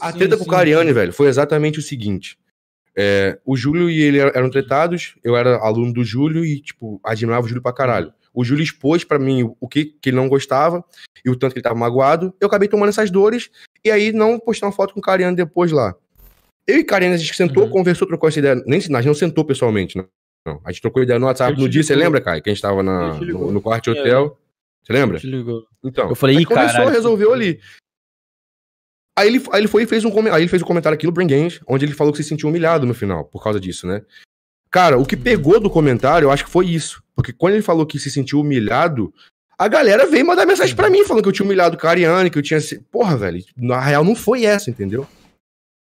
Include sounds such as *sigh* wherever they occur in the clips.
A treta sim, com o Cariani, velho, foi exatamente o seguinte. É, o Júlio e ele eram tretados, eu era aluno do Júlio e, tipo, admirava o Júlio pra caralho. O Júlio expôs para mim o que, que ele não gostava e o tanto que ele tava magoado. Eu acabei tomando essas dores e aí não postei uma foto com o Cariani depois lá. Eu e Cariano a gente sentou, uhum. conversou, trocou essa ideia. Nem gente não sentou pessoalmente, não. não. A gente trocou ideia no WhatsApp no dia, você lembra, Caio? Que a gente tava na, no, no quarto é. hotel. Você lembra? Te ligou. Então, eu falei, Ih, caralho, resolveu ali. Aí ele, aí ele foi e fez um, aí ele fez um comentário aqui no Bring Games, onde ele falou que se sentiu humilhado no final, por causa disso, né? Cara, o que pegou do comentário, eu acho que foi isso. Porque quando ele falou que se sentiu humilhado, a galera veio mandar mensagem para mim, falando que eu tinha humilhado o Ariane, que eu tinha. Porra, velho, na real não foi essa, entendeu?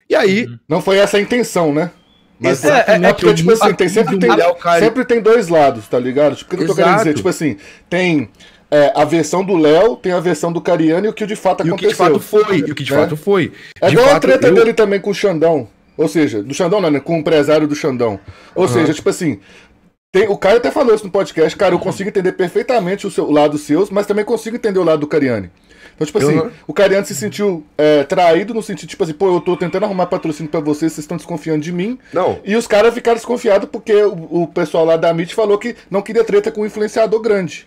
E aí. Uhum. Não foi essa a intenção, né? Mas é, é, é, porque, tipo assim, tem, sempre, tem, sempre tem dois lados, tá ligado? Tipo, o que eu tô querendo dizer? Tipo assim, tem é, a versão do Léo, tem a versão do Cariano e o que de fato aconteceu. E o que de fato foi. E o que de é. fato foi. É igual a treta eu... dele também com o Xandão. Ou seja, do Xandão não, né? Com o empresário do Xandão. Ou uhum. seja, tipo assim, tem, o cara até falou isso no podcast, cara, eu consigo entender perfeitamente o, seu, o lado seus, mas também consigo entender o lado do Cariani. Então, tipo assim, uhum. o Cariano se sentiu é, traído no sentido, tipo assim, pô, eu tô tentando arrumar patrocínio para vocês, vocês estão desconfiando de mim. Não. E os caras ficaram desconfiados porque o, o pessoal lá da MIT falou que não queria treta com um influenciador grande.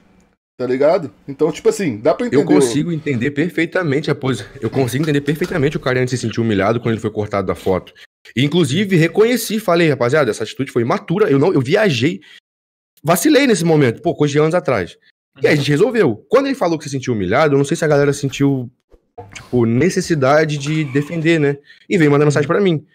Tá ligado? Então, tipo assim, dá pra entender. Eu consigo entender perfeitamente a pose. Eu consigo entender perfeitamente o Cariani se sentir humilhado quando ele foi cortado da foto. E, inclusive, reconheci, falei, rapaziada, essa atitude foi imatura. Eu não, eu viajei. Vacilei nesse momento, pô, coisa de anos atrás. E aí a gente resolveu. Quando ele falou que se sentiu humilhado, eu não sei se a galera sentiu, tipo, necessidade de defender, né? E veio mandar mensagem para mim.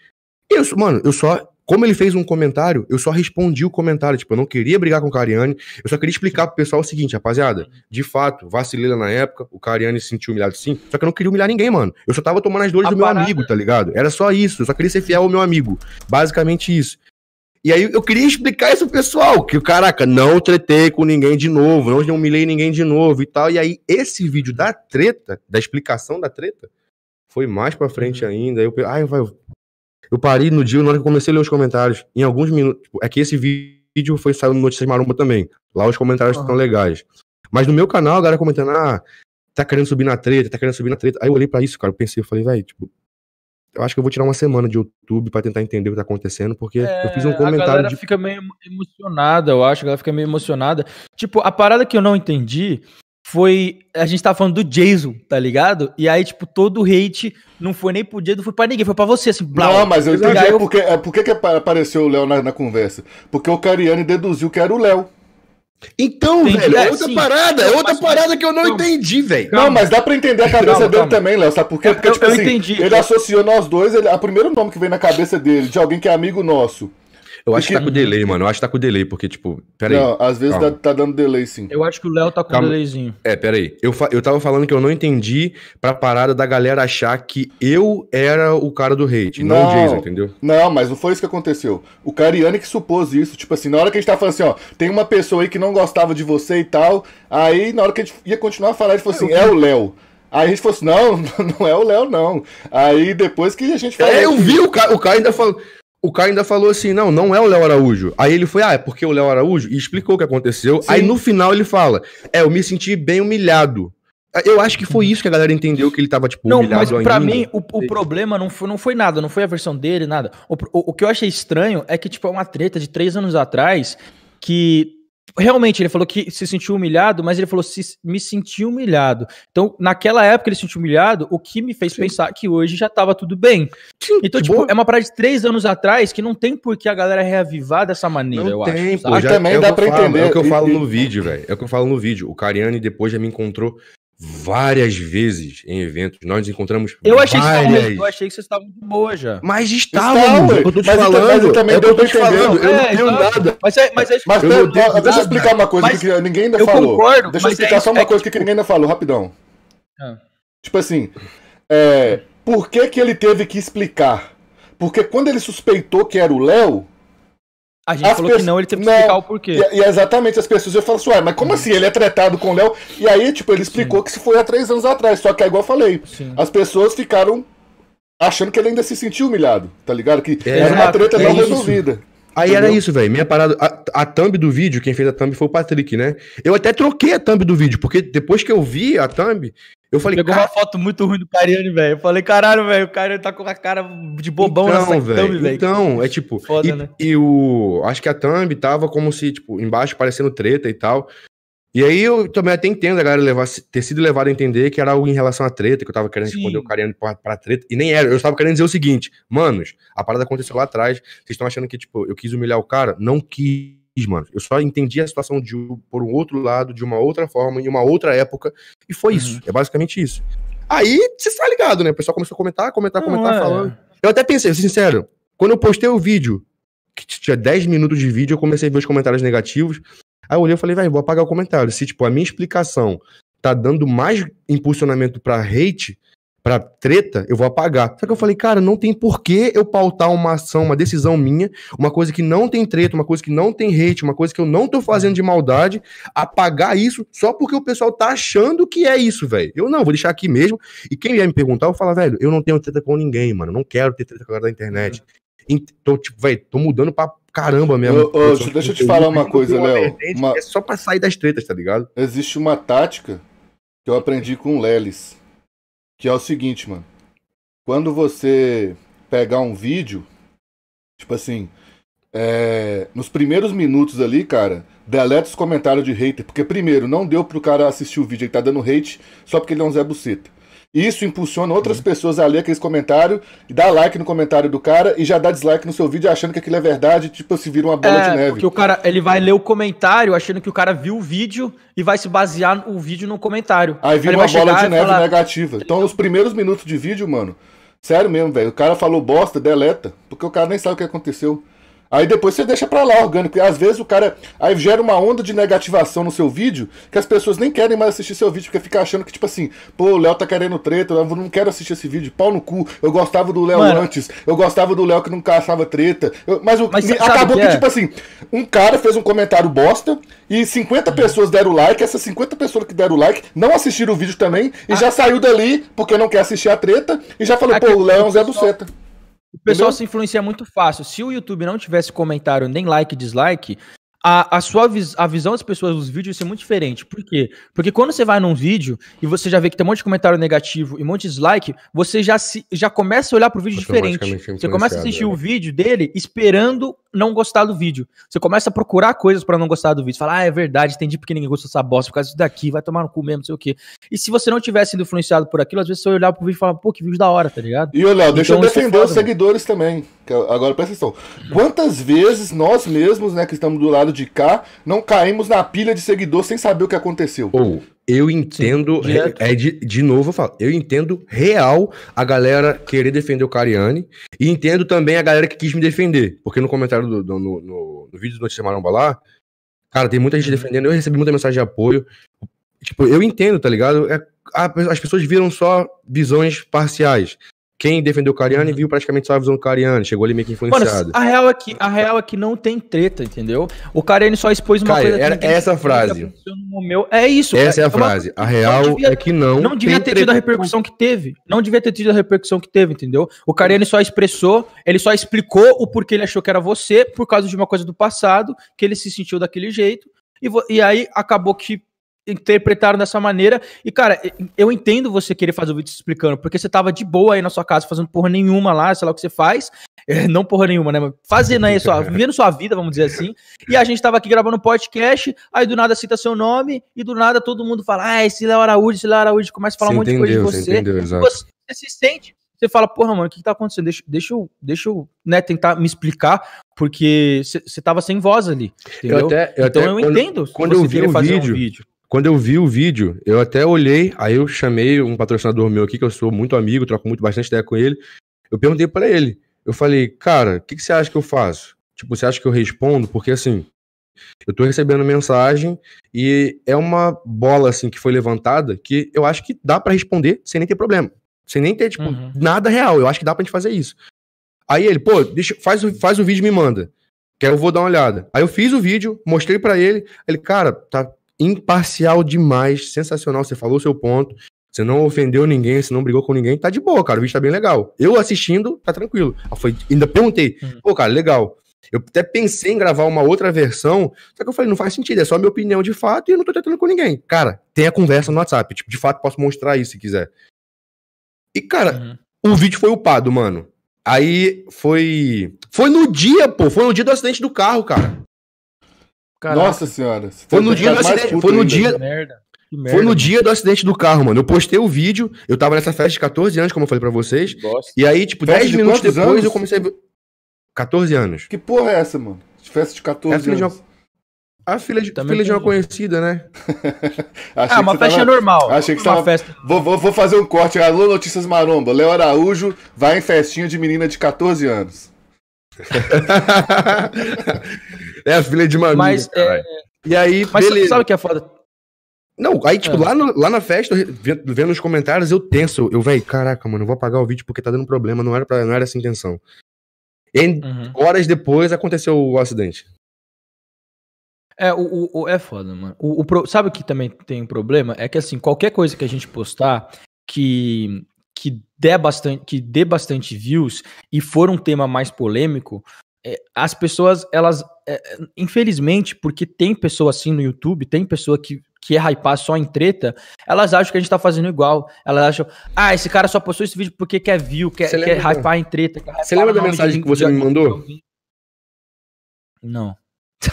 E eu, mano, eu só como ele fez um comentário, eu só respondi o comentário. Tipo, eu não queria brigar com o Cariani, eu só queria explicar pro pessoal o seguinte, rapaziada. De fato, vacilei na época, o Cariani se sentiu humilhado sim, só que eu não queria humilhar ninguém, mano. Eu só tava tomando as dores a do meu amigo, é tá ligado? Era só isso, eu só queria ser fiel ao meu amigo. Basicamente isso. E aí eu queria explicar isso pro pessoal, que caraca, não tretei com ninguém de novo, não humilhei ninguém de novo e tal. E aí esse vídeo da treta, da explicação da treta, foi mais para frente uhum. ainda. Aí Eu, ai, vai, eu parei no dia, na hora que eu comecei a ler os comentários, em alguns minutos. Tipo, é que esse vídeo foi saindo no Notícias Maromba também. Lá os comentários estão uhum. legais. Mas no meu canal, a galera comentando, ah, tá querendo subir na treta, tá querendo subir na treta. Aí eu olhei pra isso, cara, eu pensei, eu falei, velho, tipo, eu acho que eu vou tirar uma semana de YouTube para tentar entender o que tá acontecendo, porque é, eu fiz um comentário. A galera de... fica meio emocionada, eu acho, a galera fica meio emocionada. Tipo, a parada que eu não entendi foi. A gente tava falando do Jason, tá ligado? E aí, tipo, todo o hate não foi nem pro Jason, foi pra ninguém, foi pra você, assim. Não, mas eu entendi. É porque, é porque que apareceu o Léo na, na, conversa? Porque o Cariani deduziu que era o Léo. Então, entendi, velho, é, é outra parada, é outra parada que eu não calma. entendi, velho. Não, mas dá pra entender a cabeça calma, dele calma. também, Léo, sabe por quê? Porque, tipo eu, tipo eu assim, entendi. ele associou nós dois, ele, o primeiro nome que veio na cabeça dele, de alguém que é amigo nosso, eu acho que tá com delay, mano. Eu acho que tá com delay, porque, tipo, peraí. Não, às vezes tá, tá, dando delay, sim. Eu acho que o Léo tá com Calma. Um delayzinho. É, peraí. Eu, eu tava falando que eu não entendi pra parada da galera achar que eu era o cara do hate, não, não o Jason, entendeu? Não, mas não foi isso que aconteceu. O Cariani que supôs isso. Tipo assim, na hora que a gente tava falando assim, ó, tem uma pessoa aí que não gostava de você e tal. Aí, na hora que a gente ia continuar a falar, ele falou é, assim, é o Léo. Aí a gente falou assim, não, *laughs* não é o Léo, não. Aí depois que a gente falou. É, eu vi o cara, o cara ainda falou. O cara ainda falou assim: não, não é o Léo Araújo. Aí ele foi, ah, é porque o Léo Araújo? E explicou o que aconteceu. Sim. Aí no final ele fala: é, eu me senti bem humilhado. Ah, eu acho que foi uhum. isso que a galera entendeu que ele tava, tipo, não, humilhado mas pra ainda. mim, o, o, problema não foi, não foi nada, não foi a versão dele, nada. O, o, o que eu achei estranho é que, tipo, é uma treta de três anos atrás que realmente ele falou que se sentiu humilhado, mas ele falou se me senti humilhado. Então, naquela época ele se sentiu humilhado, o que me fez Sim. pensar que hoje já estava tudo bem. Sim, então, tipo, boa. é uma parada de três anos atrás que não tem por que a galera reavivar dessa maneira, não eu tem, acho. Pô, já, também é dá para entender. É o que eu falo no vídeo, velho. É o que eu falo no vídeo. O Cariani depois já me encontrou várias vezes em eventos. Nós encontramos eu achei várias... Que eu achei que vocês estavam de boa já. Mas estavam, então, é eu tô te mas falando. eu também deu tô, te eu não tenho nada. Mas, mas, mas, eu eu deixa eu explicar uma coisa mas, que ninguém ainda eu falou. Concordo, deixa eu explicar é, só uma é coisa que, que, ninguém ainda falou, rapidão. Ah. Tipo assim, é, por que que ele teve que explicar? Porque quando ele suspeitou que era o Léo, a gente as falou que não, ele teve que não, explicar o porquê. E, e é exatamente, as pessoas eu falo assim, ué, mas como assim? Ele é tratado com o Léo? E aí, tipo, ele explicou Sim. que isso foi há três anos atrás, só que é igual eu falei. Sim. As pessoas ficaram achando que ele ainda se sentiu humilhado, tá ligado? Que é, era uma treta é não isso. resolvida. Aí era isso, velho. Minha parada. A, a, thumb do vídeo, quem fez a thumb foi o Patrick, né? Eu até troquei a thumb do vídeo, porque depois que eu vi a thumb, eu falei. Pegou uma foto muito ruim do Cariani, velho. Eu falei, caralho, velho, o Cariani tá com a cara de bobão então, nessa véio, thumb, velho. Então, é tipo. Foda, e, né? e o. Acho que a thumb tava como se, tipo, embaixo parecendo treta e tal. E aí eu também até entendo a galera levar, ter sido levado a entender que era algo em relação à treta, que eu tava querendo Sim. responder o carinha pra, pra treta. E nem era, eu tava querendo dizer o seguinte, manos, a parada aconteceu lá atrás, vocês estão achando que, tipo, eu quis humilhar o cara? Não quis, mano. Eu só entendi a situação de, por um outro lado, de uma outra forma, em uma outra época, e foi uhum. isso. É basicamente isso. Aí você tá ligado, né? O pessoal começou a comentar, comentar, Não, comentar, é. falando. Eu até pensei, sincero, quando eu postei o vídeo, que tinha 10 minutos de vídeo, eu comecei a ver os comentários negativos. Aí eu olhei e falei, velho, vou apagar o comentário. Se, tipo, a minha explicação tá dando mais impulsionamento pra hate, pra treta, eu vou apagar. Só que eu falei, cara, não tem porquê eu pautar uma ação, uma decisão minha, uma coisa que não tem treta, uma coisa que não tem hate, uma coisa que eu não tô fazendo de maldade, apagar isso só porque o pessoal tá achando que é isso, velho. Eu não, vou deixar aqui mesmo. E quem vier me perguntar, eu falo, velho, eu não tenho treta com ninguém, mano. Não quero ter treta com a galera da internet tô tipo, velho, tô mudando pra caramba mesmo. Eu, eu, eu deixa eu te falar uma coisa, Léo. Uma... É só pra sair das tretas, tá ligado? Existe uma tática que eu aprendi com o Lelis, que é o seguinte, mano. Quando você pegar um vídeo, tipo assim, é... nos primeiros minutos ali, cara, deleta os comentários de hater, porque primeiro, não deu pro cara assistir o vídeo, ele tá dando hate só porque ele é um Zé Buceta. Isso impulsiona outras uhum. pessoas a ler aqueles comentários e dar like no comentário do cara e já dá dislike no seu vídeo achando que aquilo é verdade, tipo, se vira uma bola é, de neve. Porque o cara, ele vai ler o comentário achando que o cara viu o vídeo e vai se basear o vídeo no comentário. Aí vira uma bola de neve falar... negativa. Então, os primeiros minutos de vídeo, mano, sério mesmo, velho, o cara falou bosta, deleta, porque o cara nem sabe o que aconteceu. Aí depois você deixa pra lá orgânico. E às vezes o cara. Aí gera uma onda de negativação no seu vídeo que as pessoas nem querem mais assistir seu vídeo, porque fica achando que, tipo assim, pô, o Léo tá querendo treta, eu não quero assistir esse vídeo, pau no cu. Eu gostava do Léo antes, eu gostava do Léo que não caçava treta. Eu, mas o, mas acabou que, é? tipo assim, um cara fez um comentário bosta e 50 pessoas deram like, essas 50 pessoas que deram like não assistiram o vídeo também e ah. já saiu dali porque não quer assistir a treta e já falou, pô, o Léo é um Zé do Seta. O pessoal Entendeu? se influencia muito fácil. Se o YouTube não tivesse comentário nem like dislike, a, a sua vis, a visão das pessoas dos vídeos é muito diferente. Por quê? Porque quando você vai num vídeo e você já vê que tem um monte de comentário negativo e um monte de dislike, você já, se, já começa a olhar pro vídeo é diferente. Você começa a assistir né? o vídeo dele esperando não gostar do vídeo. Você começa a procurar coisas para não gostar do vídeo. Falar, ah, é verdade, entendi porque ninguém gostou dessa bosta, por causa disso daqui, vai tomar no cu mesmo, não sei o quê. E se você não tivesse sido influenciado por aquilo, às vezes você olhar pro vídeo e falar pô, que vídeo da hora, tá ligado? E olha, deixa eu então, é defender é foda, os seguidores também. Agora presta atenção. Quantas vezes nós mesmos, né, que estamos do lado de cá, não caímos na pilha de seguidor sem saber o que aconteceu? Ou eu entendo, Sim, é, de, de novo eu falo, eu entendo real a galera querer defender o Cariani e entendo também a galera que quis me defender, porque no comentário do, do no, no, no, vídeo do Notícia Maromba lá, cara, tem muita gente uhum. defendendo, eu recebi muita mensagem de apoio. Tipo, eu entendo, tá ligado? É, a, as pessoas viram só visões parciais quem defendeu o Cariani uhum. viu praticamente só a visão do Cariani, chegou ali meio que influenciado. Mano, a real é que, a real é que não tem treta, entendeu? O Cariani só expôs uma Cara, coisa... Era, que essa frase. No meu. É isso. Essa é, é a frase. Uma, a real devia, é que não Não devia ter tido a repercussão que teve. Não devia ter tido a repercussão que teve, entendeu? O Cariani só expressou, ele só explicou o porquê ele achou que era você, por causa de uma coisa do passado, que ele se sentiu daquele jeito, e, e aí acabou que interpretaram dessa maneira. E, cara, eu entendo você querer fazer o vídeo explicando, porque você tava de boa aí na sua casa, fazendo porra nenhuma lá, sei lá o que você faz. *laughs* É, não porra nenhuma, né? fazendo aí sua, vivendo sua vida, vamos dizer assim. E a gente tava aqui gravando podcast, aí do nada cita seu nome, e do nada todo mundo fala, ah, esse Léo Araújo, esse Léo Araújo, começa a falar você um monte entendeu, de coisa de você. Você, entendeu, você, se sente você fala, porra, mano, o que, que tá acontecendo? Deixa, deixa eu, deixa eu né, tentar me explicar, porque você tava sem voz ali. Entendeu? Eu até, eu então até eu quando, entendo. Quando eu vi o vídeo, um vídeo, quando eu vi o vídeo, eu até olhei, aí eu chamei um patrocinador meu aqui, que eu sou muito amigo, troco muito bastante ideia com ele. Eu perguntei para ele. Eu falei, cara, o que, que você acha que eu faço? Tipo, você acha que eu respondo? Porque assim, eu tô recebendo mensagem e é uma bola assim que foi levantada que eu acho que dá para responder sem nem ter problema. Sem nem ter, tipo, uhum. nada real. Eu acho que dá pra gente fazer isso. Aí ele, pô, deixa, faz, o, faz o vídeo e me manda. Que eu vou dar uma olhada. Aí eu fiz o vídeo, mostrei para ele. Ele, cara, tá imparcial demais, sensacional. Você falou seu ponto, você não ofendeu ninguém, você não brigou com ninguém, tá de boa, cara. O vídeo tá bem legal. Eu assistindo, tá tranquilo. Ah, foi, ainda perguntei, uhum. pô, cara, legal. Eu até pensei em gravar uma outra versão, só que eu falei, não faz sentido, é só minha opinião de fato e eu não tô tentando com ninguém. Cara, tem a conversa no WhatsApp, tipo, de fato posso mostrar isso se quiser. E, cara, uhum. o vídeo foi upado, mano. Aí foi. Foi no dia, pô, foi no dia do acidente do carro, cara. Caraca. Nossa senhora. Tá foi no dia do acidente. Foi no dia. Merda. Foi no dia do acidente do carro, mano. Eu postei o vídeo, eu tava nessa festa de 14 anos, como eu falei pra vocês. Nossa. E aí, tipo, 10 de minutos depois anos? eu comecei a. ver. 14 anos. Que porra é essa, mano? festa de 14 é anos. De uma... A filha de, filha de uma conhecida, né? *laughs* ah, uma festa tava... normal. Achei que uma tava... festa. Vou, vou, vou, fazer um corte. Alô, Notícias Maromba. Léo Araújo vai em festinha de menina de 14 anos. *laughs* *laughs* É a filha de mamãe. Mas, é... E aí, Mas beleza. sabe o que é foda? Não, aí, tipo, é. lá, no, lá na festa, vendo os comentários, eu tenso. Eu, velho, caraca, mano, eu vou apagar o vídeo porque tá dando problema. Não era, pra, não era essa a intenção. E uhum. horas depois aconteceu o acidente. É, o, o é foda, mano. O, o, sabe o que também tem um problema? É que, assim, qualquer coisa que a gente postar que, que, dê bastante, que dê bastante views e for um tema mais polêmico, é, as pessoas, elas, é, é, infelizmente, porque tem pessoa assim no YouTube, tem pessoa que, que é hypar só em treta, elas acham que a gente tá fazendo igual. Elas acham, ah, esse cara só postou esse vídeo porque quer view, quer, Você quer hypar em treta. Você lembra da mensagem que você me mandou? Não.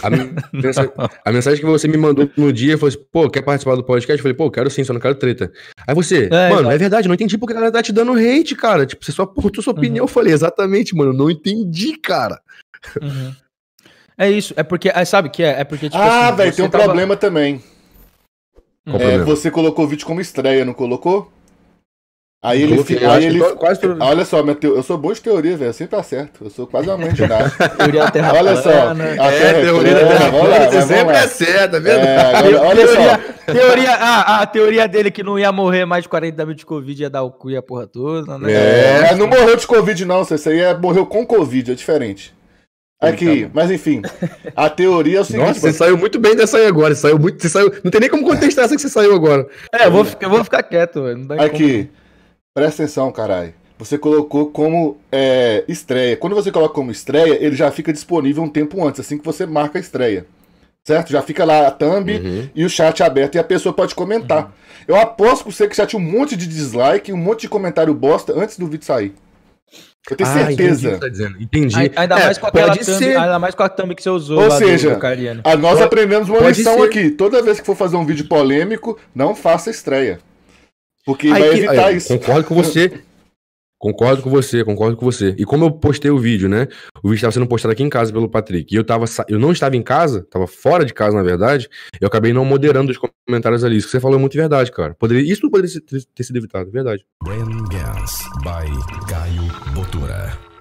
A, *laughs* mensagem, a mensagem que você me mandou no dia foi assim, pô, quer participar do podcast? Eu falei, pô, quero sim, só não quero treta. Aí você, é, mano, é verdade, não entendi porque ela tá te dando hate, cara. Tipo, você só postou sua uhum. opinião. Uhum. Eu falei, exatamente, mano, não entendi, cara. Uhum. É isso, é porque, é, sabe que é? É porque, tipo, Ah, assim, velho, tem um tava... problema também. É, problema? Você colocou o vídeo como estreia, não colocou? Aí ele, aí ele quase... Olha só, te... eu sou bom de teoria, velho. Sempre acerto. Eu sou quase a mãe de nada. *laughs* olha só. A é, terra teoria da terra plana, você sempre acerta, é verdade. É, agora, olha teoria, só. Teoria, ah, a teoria dele que não ia morrer mais de 40 mil de Covid ia dar o cu e a porra toda, né? É, não morreu de Covid, não. Isso aí é, morreu com Covid, é diferente. Aqui, mas enfim, a teoria é o seguinte. Nossa, você saiu muito bem dessa aí agora. Saiu muito, você saiu, não tem nem como contestar essa que você saiu agora. É, eu vou, eu vou ficar quieto, velho. Aqui, como... presta atenção, caralho. Você colocou como é, estreia. Quando você coloca como estreia, ele já fica disponível um tempo antes, assim que você marca a estreia. Certo? Já fica lá a thumb uhum. e o chat aberto e a pessoa pode comentar. Uhum. Eu aposto com você que já tinha um monte de dislike, um monte de comentário bosta antes do vídeo sair. Eu tenho ah, certeza. Entendi, tá ainda, é, mais com aquela thumb, ser. ainda mais com a thumb que você usou. Ou seja, do, nós pode, aprendemos uma lição ser. aqui. Toda vez que for fazer um vídeo polêmico, não faça estreia. Porque Ai, vai que, evitar é, isso. Concordo com você. Concordo com você, concordo com você. E como eu postei o vídeo, né? O vídeo estava sendo postado aqui em casa pelo Patrick. E eu, tava, eu não estava em casa, estava fora de casa, na verdade. Eu acabei não moderando os comentários ali. Isso que você falou é muito verdade, cara. Poderia, isso não poderia ter, sido evitado, é verdade. Brand Gans by Caio Botura.